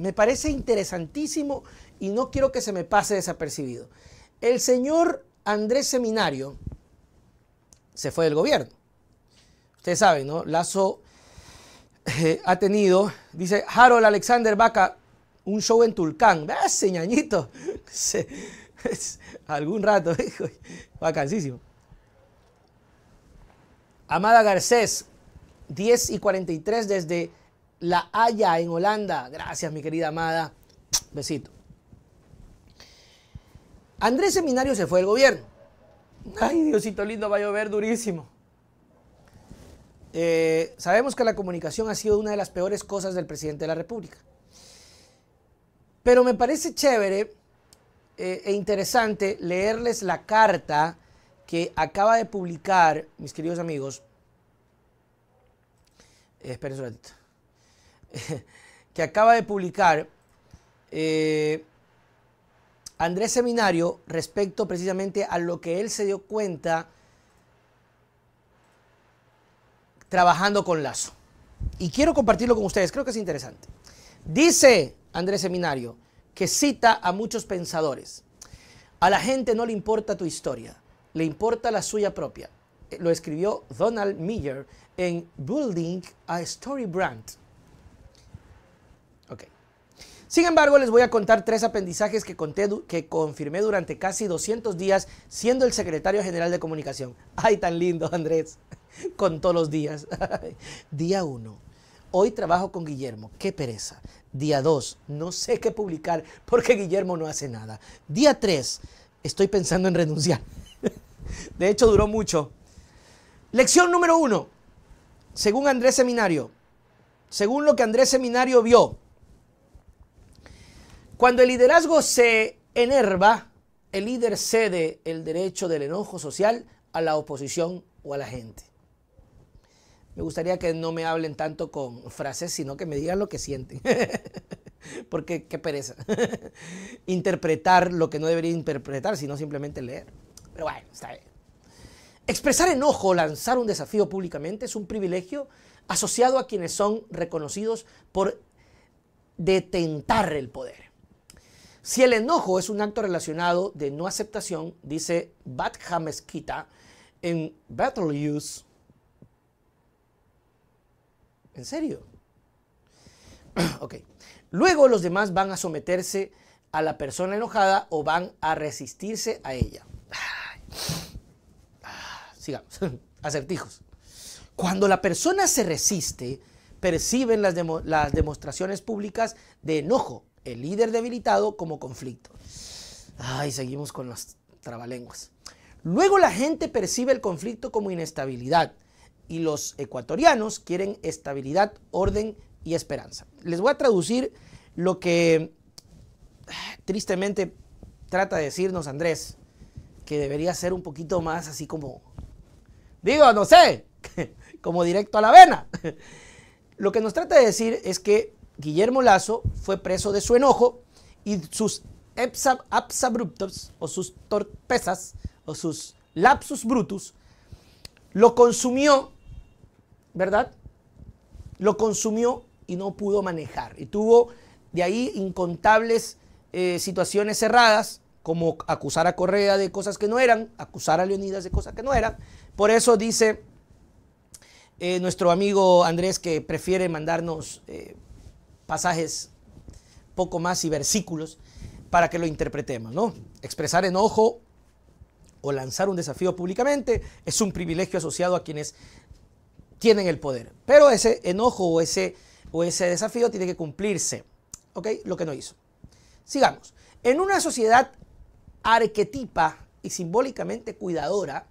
Me parece interesantísimo y no quiero que se me pase desapercibido. El señor Andrés Seminario se fue del gobierno. Ustedes saben, ¿no? Lazo eh, ha tenido, dice Harold Alexander Vaca, un show en Tulcán. ¡Ah, señañito! algún rato, hijo, vacancísimo. Amada Garcés, 10 y 43 desde la Haya, en Holanda. Gracias, mi querida amada. Besito. Andrés Seminario se fue del gobierno. Ay, Diosito lindo, va a llover durísimo. Eh, sabemos que la comunicación ha sido una de las peores cosas del presidente de la República. Pero me parece chévere eh, e interesante leerles la carta que acaba de publicar, mis queridos amigos. Eh, esperen un ratito. que acaba de publicar eh, Andrés Seminario respecto precisamente a lo que él se dio cuenta trabajando con Lazo. Y quiero compartirlo con ustedes, creo que es interesante. Dice Andrés Seminario que cita a muchos pensadores. A la gente no le importa tu historia, le importa la suya propia. Eh, lo escribió Donald Miller en Building a Story Brand. Sin embargo, les voy a contar tres aprendizajes que, que confirmé durante casi 200 días siendo el secretario general de comunicación. Ay, tan lindo, Andrés. Con todos los días. Día uno, Hoy trabajo con Guillermo. Qué pereza. Día 2. No sé qué publicar porque Guillermo no hace nada. Día 3. Estoy pensando en renunciar. De hecho, duró mucho. Lección número uno, Según Andrés Seminario. Según lo que Andrés Seminario vio cuando el liderazgo se enerva, el líder cede el derecho del enojo social a la oposición o a la gente. Me gustaría que no me hablen tanto con frases, sino que me digan lo que sienten. Porque qué pereza. Interpretar lo que no debería interpretar, sino simplemente leer. Pero bueno, está bien. Expresar enojo o lanzar un desafío públicamente es un privilegio asociado a quienes son reconocidos por detentar el poder. Si el enojo es un acto relacionado de no aceptación, dice Mezquita en Battle Use. ¿En serio? ok. Luego los demás van a someterse a la persona enojada o van a resistirse a ella. Ah, sigamos. Acertijos. Cuando la persona se resiste, perciben las demostraciones públicas de enojo el líder debilitado como conflicto. Ay, seguimos con las trabalenguas. Luego la gente percibe el conflicto como inestabilidad y los ecuatorianos quieren estabilidad, orden y esperanza. Les voy a traducir lo que ah, tristemente trata de decirnos Andrés, que debería ser un poquito más así como, digo, no sé, como directo a la vena. Lo que nos trata de decir es que Guillermo Lazo fue preso de su enojo y sus absabruptos o sus torpezas o sus lapsus brutus lo consumió, ¿verdad? Lo consumió y no pudo manejar. Y tuvo de ahí incontables eh, situaciones cerradas, como acusar a Correa de cosas que no eran, acusar a Leonidas de cosas que no eran. Por eso dice eh, nuestro amigo Andrés que prefiere mandarnos eh, pasajes poco más y versículos para que lo interpretemos, ¿no? Expresar enojo o lanzar un desafío públicamente es un privilegio asociado a quienes tienen el poder. Pero ese enojo o ese, o ese desafío tiene que cumplirse, ¿ok? Lo que no hizo. Sigamos. En una sociedad arquetipa y simbólicamente cuidadora,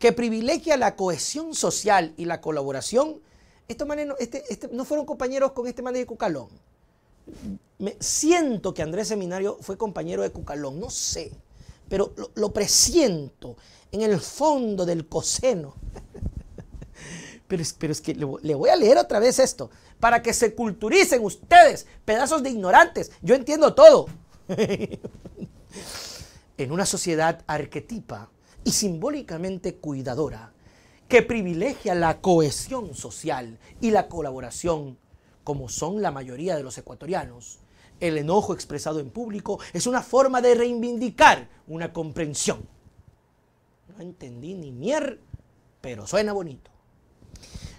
que privilegia la cohesión social y la colaboración, estos manes este, este, no, fueron compañeros con este mané de Cucalón. Me, siento que Andrés Seminario fue compañero de Cucalón, no sé, pero lo, presiento en el fondo del coseno. Pero, pero, es que le, voy a leer otra vez esto, para que se culturicen ustedes, pedazos de ignorantes. Yo entiendo todo. en una sociedad arquetipa y simbólicamente cuidadora, que privilegia la cohesión social y la colaboración, como son la mayoría de los ecuatorianos, el enojo expresado en público es una forma de reivindicar una comprensión. No entendí ni mier, pero suena bonito.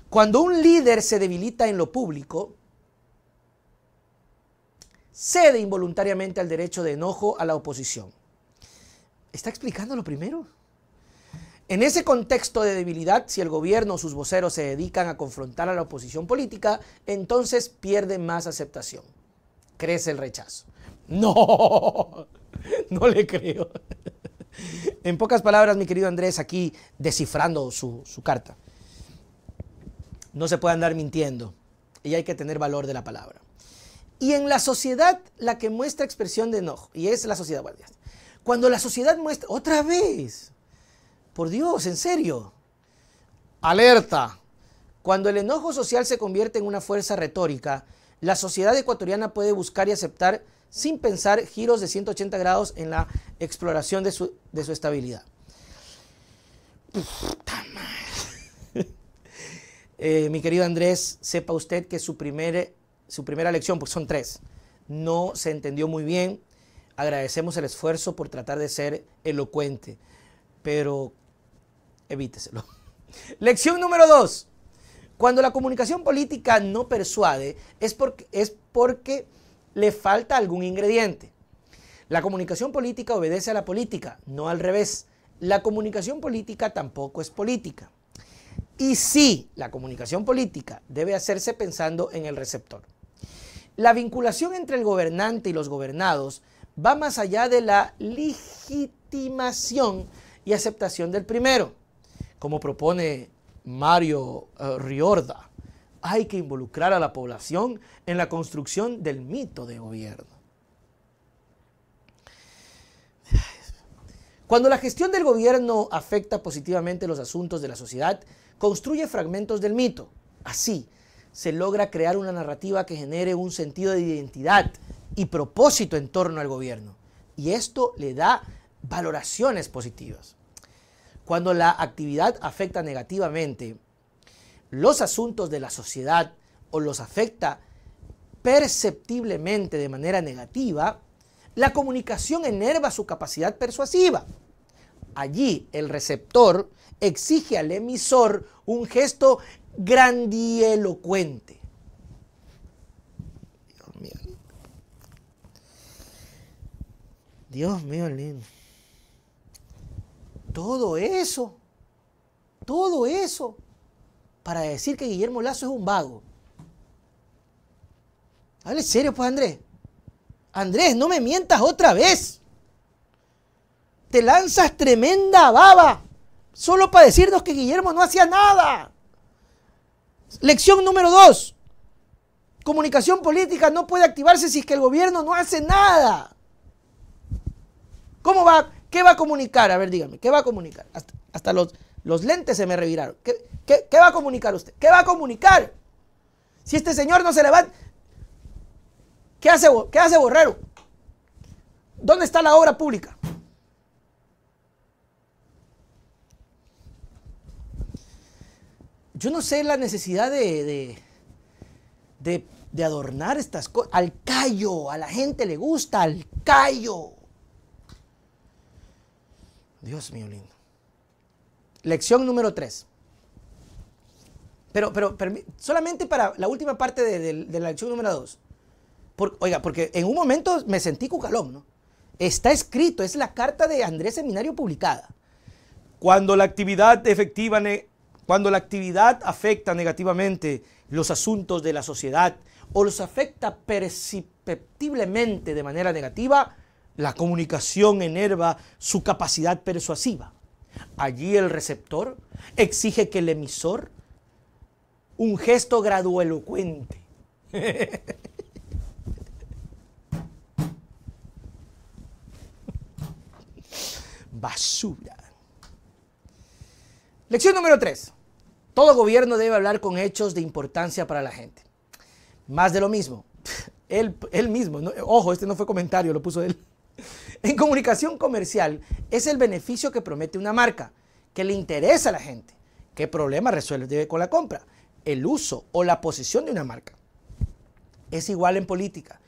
Cuando un líder se debilita en lo público, cede involuntariamente al derecho de enojo a la oposición. ¿Está explicando lo primero? En ese contexto de debilidad, si el gobierno o sus voceros se dedican a confrontar a la oposición política, entonces pierde más aceptación. Crece el rechazo. No, no le creo. En pocas palabras, mi querido Andrés, aquí descifrando su, carta. No se puede andar mintiendo y hay que tener valor de la palabra. Y en la sociedad, la que muestra expresión de enojo, y es la sociedad guardias. Cuando la sociedad muestra, otra vez, por Dios, en serio. Alerta. Cuando el enojo social se convierte en una fuerza retórica, la sociedad ecuatoriana puede buscar y aceptar sin pensar giros de 180 grados en la exploración de su, de su estabilidad. Eh, mi querido Andrés, sepa usted que su, su primera lección, porque son tres, no se entendió muy bien. Agradecemos el esfuerzo por tratar de ser elocuente, pero evíteselo. Lección número dos. Cuando la comunicación política no persuade es porque, es porque le falta algún ingrediente. La comunicación política obedece a la política, no al revés. La comunicación política tampoco es política. Y sí, la comunicación política debe hacerse pensando en el receptor. La vinculación entre el gobernante y los gobernados va más allá de la legitimación y aceptación del primero como propone Mario eh, Riorda. Hay que involucrar a la población en la construcción del mito de gobierno. Cuando la gestión del gobierno afecta positivamente los asuntos de la sociedad, construye fragmentos del mito. Así, se logra crear una narrativa que genere un sentido de identidad y propósito en torno al gobierno. Y esto le da valoraciones positivas. Cuando la actividad afecta negativamente los asuntos de la sociedad o los afecta perceptiblemente de manera negativa, la comunicación enerva su capacidad persuasiva. Allí el receptor exige al emisor un gesto grandielocuente. Dios mío, lindo. Todo eso, todo eso, para decir que Guillermo Lazo es un vago. Hable serio, pues Andrés. Andrés, no me mientas otra vez. Te lanzas tremenda baba solo para decirnos que Guillermo no hacía nada. Lección número dos. Comunicación política no puede activarse si es que el gobierno no hace nada. ¿Cómo va? ¿Qué va a comunicar? A ver, dígame, ¿qué va a comunicar? Hasta, los, los, lentes se me reviraron. ¿Qué, va a comunicar usted? ¿Qué va a comunicar? Si este señor no se levanta... ¿Qué hace, qué hace Borrero? ¿Dónde está la obra pública? Yo no sé la necesidad de, de, de adornar estas cosas. Al callo, a la gente le gusta, al callo. Dios mío lindo. Lección número tres. Pero, pero, solamente para la última parte de, la lección número dos. oiga, porque en un momento me sentí cucalón, ¿no? Está escrito, es la carta de Andrés Seminario publicada. Cuando la actividad efectiva, cuando la actividad afecta negativamente los asuntos de la sociedad o los afecta perceptiblemente de manera negativa, la comunicación enerva su capacidad persuasiva. Allí el receptor exige que el emisor un gesto graduelocuente. Basura. Lección número 3. Todo gobierno debe hablar con hechos de importancia para la gente. Más de lo mismo. Él, mismo, ojo, este no fue comentario, lo puso él. En comunicación comercial es el beneficio que promete una marca, que le interesa a la gente, qué problema resuelve con la compra, el uso o la posesión de una marca. Es igual en política.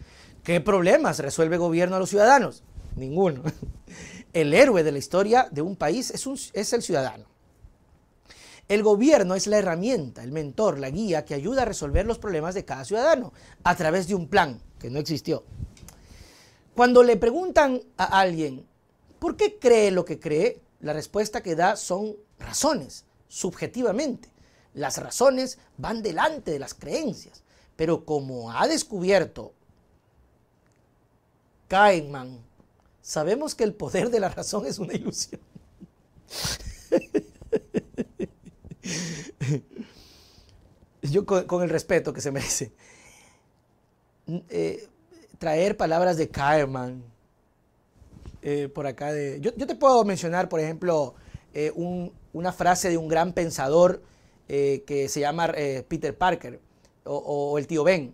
¿Qué problemas resuelve el gobierno a los ciudadanos? Ninguno. El héroe de la historia de un país es el ciudadano. El gobierno es la herramienta, el mentor, la guía que ayuda a resolver los problemas de cada ciudadano a través de un plan que no existió. Cuando le preguntan a alguien, ¿por qué cree lo que cree? La respuesta que da son razones, subjetivamente. Las razones van delante de las creencias. Pero como ha descubierto Kahneman, sabemos que el poder de la razón es una ilusión. Yo con, el respeto que se merece. Eh, traer palabras de Kahneman, eh, por acá de... Yo, te puedo mencionar, por ejemplo, eh, una frase de un gran pensador eh, que se llama Peter Parker o, el tío Ben.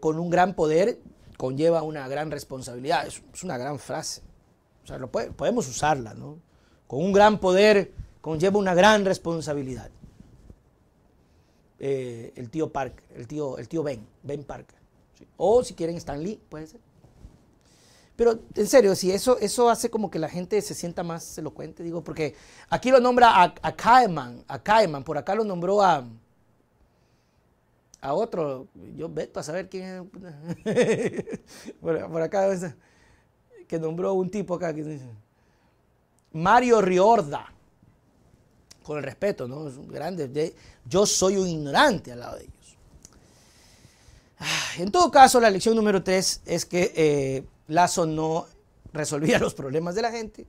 con un gran poder conlleva una gran responsabilidad. Es, una gran frase. O sea, lo podemos usarla, ¿no? Con un gran poder conlleva una gran responsabilidad. el tío Parker, el tío, el tío Ben, Ben Parker. O si quieren Stan puede ser. Pero en serio, si eso, eso hace como que la gente se sienta más elocuente, digo, porque aquí lo nombra a, a a Caeman, por acá lo nombró a, otro, yo veto a saber quién es. por, acá, que nombró un tipo acá que dice, Mario Riorda, con el respeto, ¿no? Es un grande, yo soy un ignorante al lado de Ah, en todo caso, la lección número tres es que eh, Lazo no resolvía los problemas de la gente.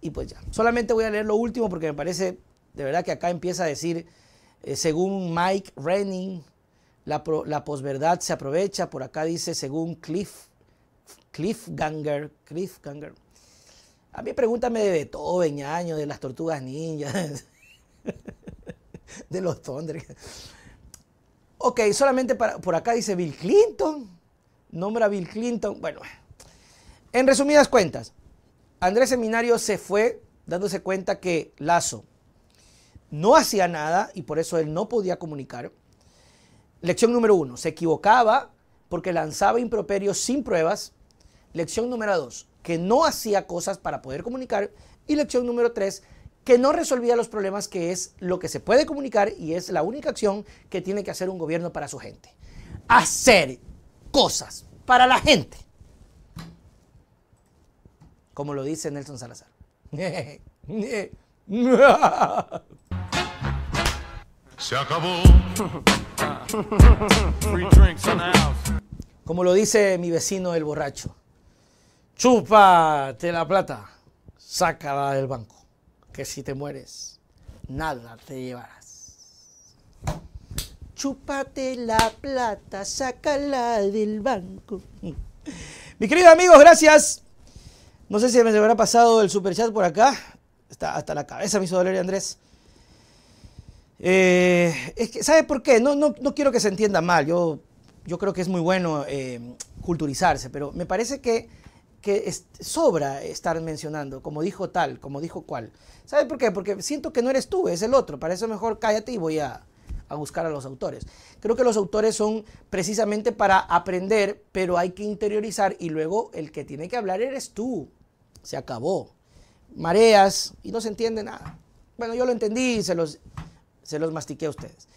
Y pues ya, solamente voy a leer lo último porque me parece de verdad que acá empieza a decir, eh, según Mike Renning, la, posverdad se aprovecha. Por acá dice, según Cliff, Cliff Ganger, Cliff Ganger. A mí pregúntame de Beethoven, año, de las tortugas ninjas, de los Thunders. Ok, solamente para, por acá dice Bill Clinton. Nombra Bill Clinton. Bueno, en resumidas cuentas, Andrés Seminario se fue dándose cuenta que Lazo no hacía nada y por eso él no podía comunicar. Lección número uno, se equivocaba porque lanzaba improperios sin pruebas. Lección número dos, que no hacía cosas para poder comunicar. Y lección número tres, que no resolvía los problemas, que es lo que se puede comunicar y es la única acción que tiene que hacer un gobierno para su gente. Hacer cosas para la gente. Como lo dice Nelson Salazar. Como lo dice mi vecino el borracho. Chúpate la plata, sácala del banco que si te mueres, nada te llevarás. Chúpate la plata, sácala del banco. Mi querido amigos, gracias. No sé si me habrá pasado el superchat por acá. Está hasta la cabeza me hizo Andrés. Eh, es que, ¿Sabe por qué? No, no, quiero que se entienda mal. Yo, yo creo que es muy bueno eh, culturizarse, pero me parece que que sobra estar mencionando, como dijo tal, como dijo cual. ¿Sabes por qué? Porque siento que no eres tú, es el otro. Para eso mejor cállate y voy a, buscar a los autores. Creo que los autores son precisamente para aprender, pero hay que interiorizar y luego el que tiene que hablar eres tú. Se acabó. Mareas y no se entiende nada. Bueno, yo lo entendí y se se los mastiqué a ustedes.